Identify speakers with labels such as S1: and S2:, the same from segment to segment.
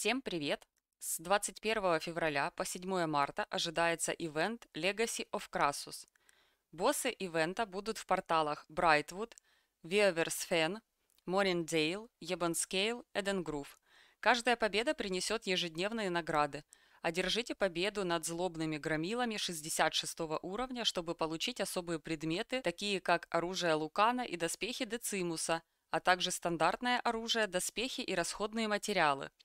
S1: Всем привет! С 21 февраля по 7 марта ожидается ивент Legacy of Crassus. Боссы ивента будут в порталах Brightwood, Weaversfen, Morindale, Ebonscale, Eden Groove. Каждая победа принесет ежедневные награды. Одержите победу над злобными громилами 66 уровня, чтобы получить особые предметы, такие как оружие Лукана и доспехи Децимуса, а также стандартное оружие, доспехи и расходные материалы –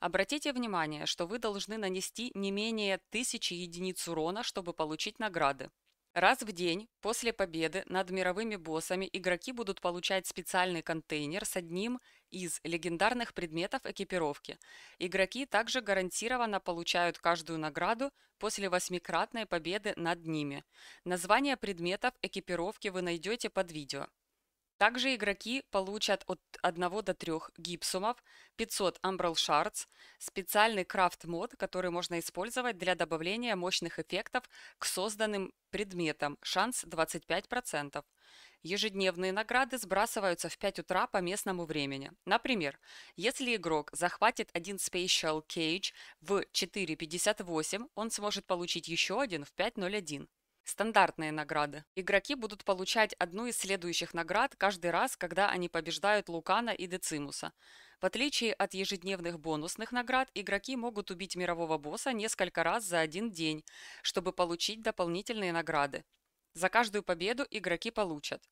S1: Обратите внимание, что вы должны нанести не менее 1000 единиц урона, чтобы получить награды. Раз в день после победы над мировыми боссами игроки будут получать специальный контейнер с одним из легендарных предметов экипировки. Игроки также гарантированно получают каждую награду после восьмикратной победы над ними. Название предметов экипировки вы найдете под видео. Также игроки получат от 1 до 3 гипсумов, 500 Umbral Shards, специальный крафт-мод, который можно использовать для добавления мощных эффектов к созданным предметам, шанс 25%. Ежедневные награды сбрасываются в 5 утра по местному времени. Например, если игрок захватит один Spatial Cage в 4.58, он сможет получить еще один в 5.01. Стандартные награды. Игроки будут получать одну из следующих наград каждый раз, когда они побеждают Лукана и Децимуса. В отличие от ежедневных бонусных наград, игроки могут убить мирового босса несколько раз за один день, чтобы получить дополнительные награды. За каждую победу игроки получат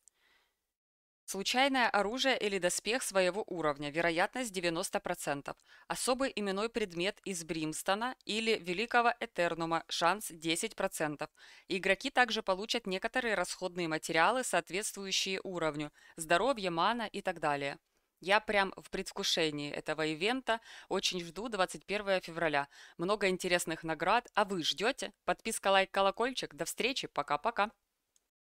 S1: Случайное оружие или доспех своего уровня, вероятность 90%. Особый именной предмет из Бримстона или Великого Этернума, шанс 10%. Игроки также получат некоторые расходные материалы, соответствующие уровню, здоровье, мана и так далее. Я прям в предвкушении этого ивента, очень жду 21 февраля. Много интересных наград, а вы ждете? Подписка, лайк, колокольчик. До встречи, пока-пока.